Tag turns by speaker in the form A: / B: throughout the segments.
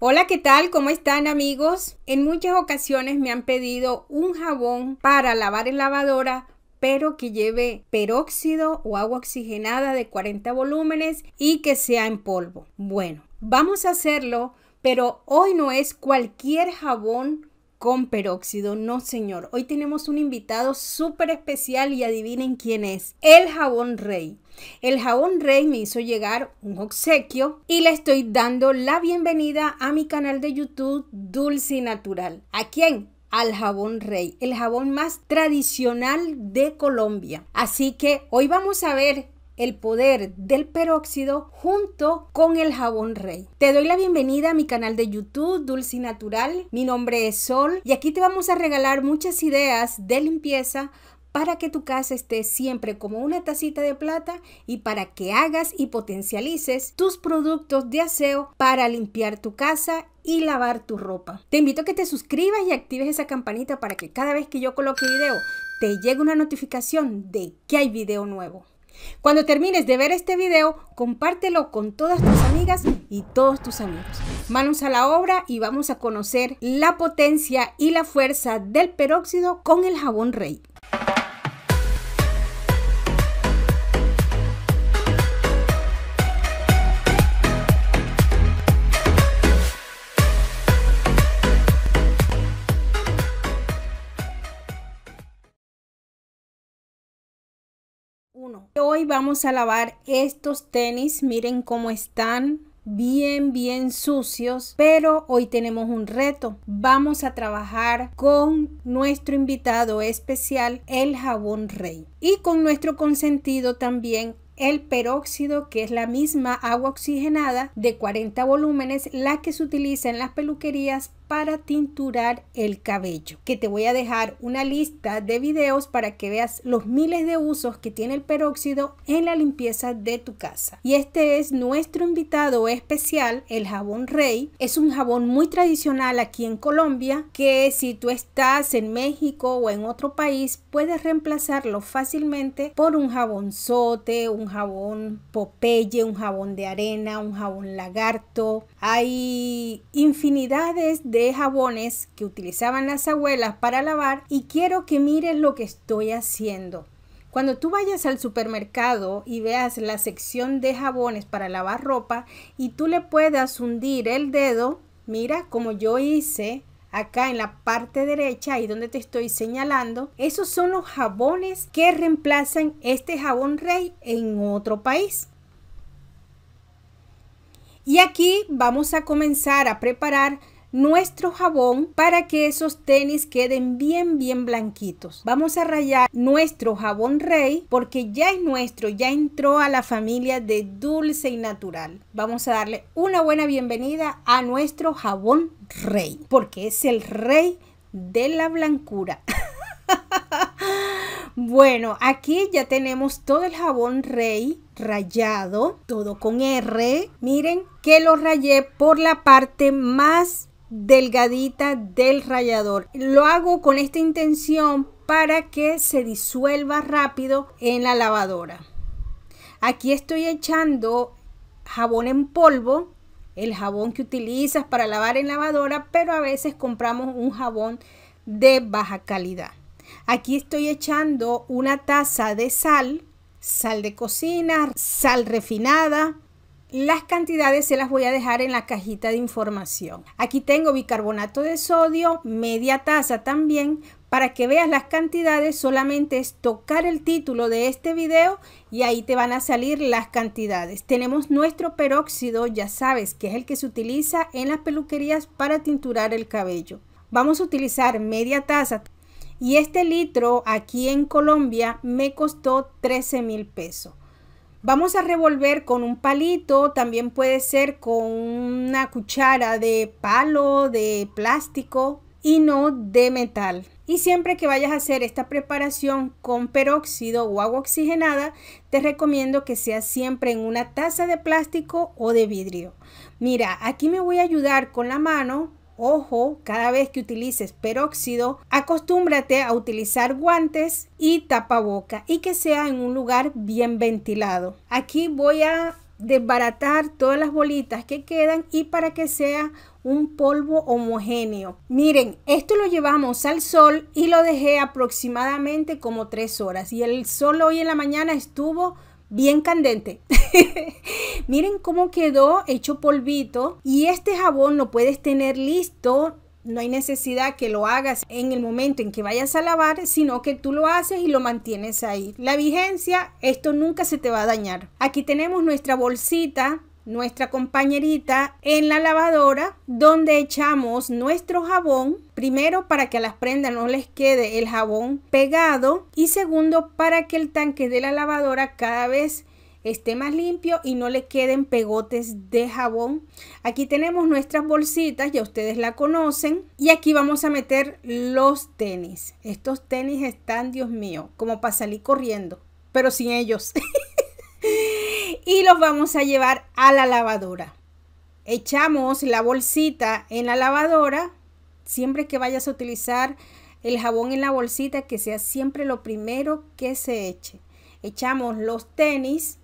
A: Hola, ¿qué tal? ¿Cómo están amigos? En muchas ocasiones me han pedido un jabón para lavar en lavadora pero que lleve peróxido o agua oxigenada de 40 volúmenes y que sea en polvo. Bueno, vamos a hacerlo, pero hoy no es cualquier jabón con peróxido. No, señor. Hoy tenemos un invitado súper especial y adivinen quién es. El jabón rey. El jabón rey me hizo llegar un obsequio y le estoy dando la bienvenida a mi canal de YouTube Dulce y Natural. ¿A quién? al jabón rey, el jabón más tradicional de Colombia. Así que hoy vamos a ver el poder del peróxido junto con el jabón rey. Te doy la bienvenida a mi canal de YouTube Dulce Natural. Mi nombre es Sol y aquí te vamos a regalar muchas ideas de limpieza para que tu casa esté siempre como una tacita de plata y para que hagas y potencialices tus productos de aseo para limpiar tu casa y lavar tu ropa. Te invito a que te suscribas y actives esa campanita para que cada vez que yo coloque video te llegue una notificación de que hay video nuevo. Cuando termines de ver este video, compártelo con todas tus amigas y todos tus amigos. Manos a la obra y vamos a conocer la potencia y la fuerza del peróxido con el jabón rey. vamos a lavar estos tenis. Miren cómo están bien bien sucios pero hoy tenemos un reto vamos a trabajar con nuestro invitado especial el jabón rey y con nuestro consentido también el peróxido, que es la misma agua oxigenada de 40 volúmenes, la que se utiliza en las peluquerías para tinturar el cabello, que te voy a dejar una lista de videos para que veas los miles de usos que tiene el peróxido en la limpieza de tu casa. Y este es nuestro invitado especial, el jabón rey. Es un jabón muy tradicional aquí en Colombia que si tú estás en México o en otro país puedes reemplazarlo fácilmente por un jabón sote, un jabón popeye, un jabón de arena, un jabón lagarto. Hay infinidades de de jabones que utilizaban las abuelas para lavar y quiero que mires lo que estoy haciendo. Cuando tú vayas al supermercado y veas la sección de jabones para lavar ropa y tú le puedas hundir el dedo, mira como yo hice acá en la parte derecha, y donde te estoy señalando, esos son los jabones que reemplazan este jabón rey en otro país. Y aquí vamos a comenzar a preparar nuestro jabón para que esos tenis queden bien bien blanquitos. Vamos a rayar nuestro jabón rey porque ya es nuestro, ya entró a la familia de dulce y natural. Vamos a darle una buena bienvenida a nuestro jabón rey porque es el rey de la blancura. Bueno, aquí ya tenemos todo el jabón rey rayado, todo con R. Miren que lo rayé por la parte más delgadita del rallador. Lo hago con esta intención para que se disuelva rápido en la lavadora. Aquí estoy echando jabón en polvo, el jabón que utilizas para lavar en lavadora, pero a veces compramos un jabón de baja calidad. Aquí estoy echando una taza de sal, sal de cocina, sal refinada, las cantidades se las voy a dejar en la cajita de información. Aquí tengo bicarbonato de sodio, media taza también. Para que veas las cantidades solamente es tocar el título de este video y ahí te van a salir las cantidades. Tenemos nuestro peróxido, ya sabes, que es el que se utiliza en las peluquerías para tinturar el cabello. Vamos a utilizar media taza y este litro aquí en Colombia me costó 13 mil pesos. Vamos a revolver con un palito, también puede ser con una cuchara de palo, de plástico y no de metal. Y siempre que vayas a hacer esta preparación con peróxido o agua oxigenada, te recomiendo que sea siempre en una taza de plástico o de vidrio. Mira, aquí me voy a ayudar con la mano Ojo, cada vez que utilices peróxido, acostúmbrate a utilizar guantes y tapaboca y que sea en un lugar bien ventilado. Aquí voy a desbaratar todas las bolitas que quedan y para que sea un polvo homogéneo. Miren, esto lo llevamos al sol y lo dejé aproximadamente como tres horas y el sol hoy en la mañana estuvo bien candente. Miren cómo quedó hecho polvito y este jabón lo puedes tener listo no hay necesidad que lo hagas en el momento en que vayas a lavar, sino que tú lo haces y lo mantienes ahí. La vigencia, esto nunca se te va a dañar. Aquí tenemos nuestra bolsita nuestra compañerita en la lavadora donde echamos nuestro jabón primero para que a las prendas no les quede el jabón pegado y segundo para que el tanque de la lavadora cada vez esté más limpio y no le queden pegotes de jabón. Aquí tenemos nuestras bolsitas, ya ustedes la conocen. Y aquí vamos a meter los tenis. Estos tenis están, Dios mío, como para salir corriendo, pero sin ellos. y los vamos a llevar a la lavadora. Echamos la bolsita en la lavadora. Siempre que vayas a utilizar el jabón en la bolsita, que sea siempre lo primero que se eche. Echamos los tenis.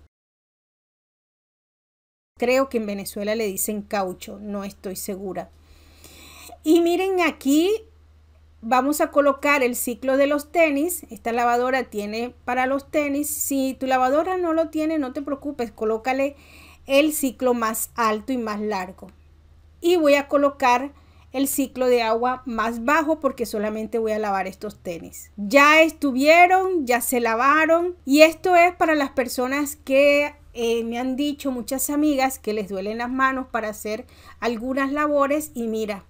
A: Creo que en Venezuela le dicen caucho, no estoy segura. Y miren aquí vamos a colocar el ciclo de los tenis. Esta lavadora tiene para los tenis. Si tu lavadora no lo tiene, no te preocupes, colócale el ciclo más alto y más largo. Y voy a colocar el ciclo de agua más bajo porque solamente voy a lavar estos tenis. Ya estuvieron, ya se lavaron y esto es para las personas que eh, me han dicho muchas amigas que les duelen las manos para hacer algunas labores y mira,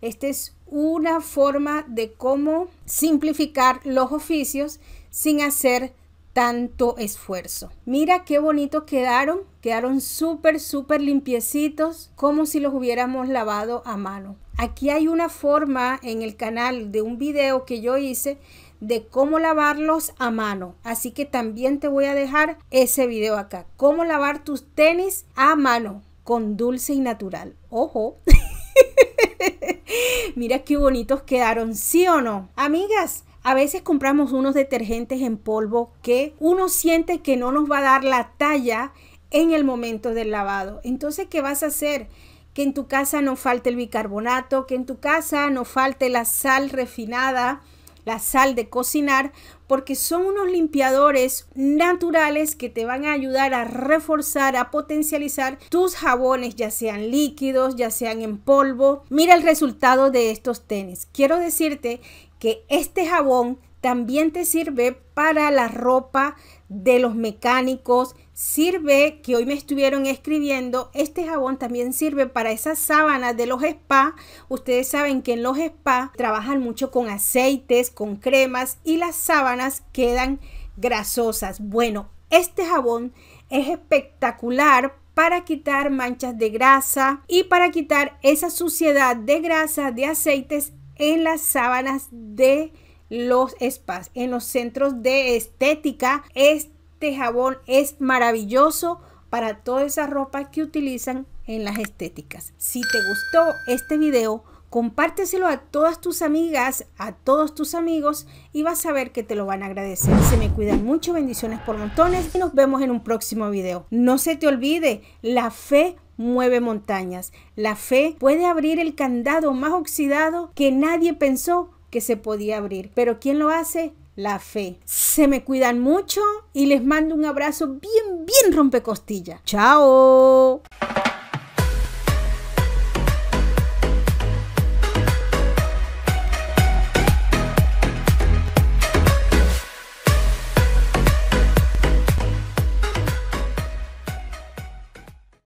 A: este es una forma de cómo simplificar los oficios sin hacer tanto esfuerzo. Mira qué bonito quedaron, quedaron súper, súper limpiecitos, como si los hubiéramos lavado a mano. Aquí hay una forma en el canal de un video que yo hice de cómo lavarlos a mano. Así que también te voy a dejar ese video acá. Cómo lavar tus tenis a mano con dulce y natural. Ojo. Mira qué bonitos quedaron, ¿sí o no? Amigas, a veces compramos unos detergentes en polvo que uno siente que no nos va a dar la talla en el momento del lavado. Entonces, ¿qué vas a hacer? Que en tu casa no falte el bicarbonato, que en tu casa no falte la sal refinada, la sal de cocinar, porque son unos limpiadores naturales que te van a ayudar a reforzar, a potencializar tus jabones, ya sean líquidos, ya sean en polvo. Mira el resultado de estos tenis. Quiero decirte que este jabón también te sirve para la ropa de los mecánicos. Sirve, que hoy me estuvieron escribiendo, este jabón también sirve para esas sábanas de los spa. Ustedes saben que en los spa trabajan mucho con aceites, con cremas y las sábanas quedan grasosas. Bueno, este jabón es espectacular para quitar manchas de grasa y para quitar esa suciedad de grasa, de aceites en las sábanas de los spas, en los centros de estética. Este jabón es maravilloso para todas esas ropas que utilizan en las estéticas. Si te gustó este video, compárteselo a todas tus amigas, a todos tus amigos y vas a ver que te lo van a agradecer. Se me cuidan mucho, bendiciones por montones y nos vemos en un próximo video. No se te olvide, la fe mueve montañas. La fe puede abrir el candado más oxidado que nadie pensó que se podía abrir. Pero ¿quién lo hace? La fe. Se me cuidan mucho y les mando un abrazo bien, bien rompecostilla. ¡Chao!